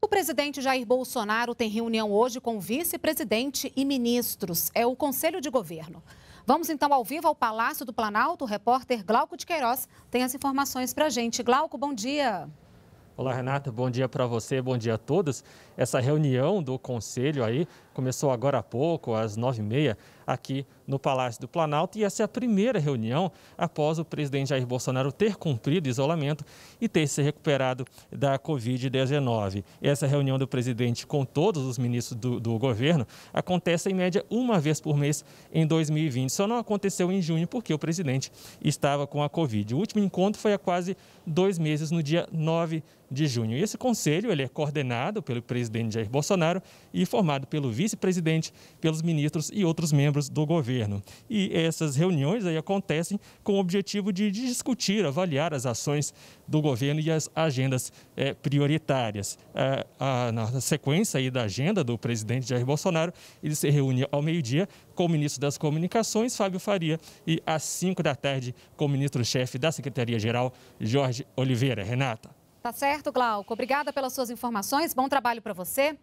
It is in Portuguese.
O presidente Jair Bolsonaro tem reunião hoje com vice-presidente e ministros. É o Conselho de Governo. Vamos então ao vivo ao Palácio do Planalto. O repórter Glauco de Queiroz tem as informações para a gente. Glauco, bom dia. Olá, Renata. Bom dia para você, bom dia a todos. Essa reunião do Conselho aí começou agora há pouco, às nove e meia, aqui no Palácio do Planalto. E essa é a primeira reunião após o presidente Jair Bolsonaro ter cumprido isolamento e ter se recuperado da Covid-19. Essa reunião do presidente com todos os ministros do, do, governo acontece em média uma vez por mês em 2020. Só não aconteceu em junho porque o presidente estava com a Covid. O último encontro foi há quase dois meses, no dia 9 de junho. E esse conselho ele é coordenado pelo presidente Jair Bolsonaro e formado pelo vice vice-presidente, pelos ministros e outros membros do governo. E essas reuniões aí acontecem com o objetivo de discutir, avaliar as ações do governo e as agendas é, prioritárias. É, a, na sequência aí da agenda do presidente Jair Bolsonaro, ele se reúne ao meio-dia com o ministro das Comunicações, Fábio Faria, e às 5 da tarde com o ministro-chefe da Secretaria-Geral, Jorge Oliveira. Renata. Tá certo, Glauco. Obrigada pelas suas informações. Bom trabalho para você.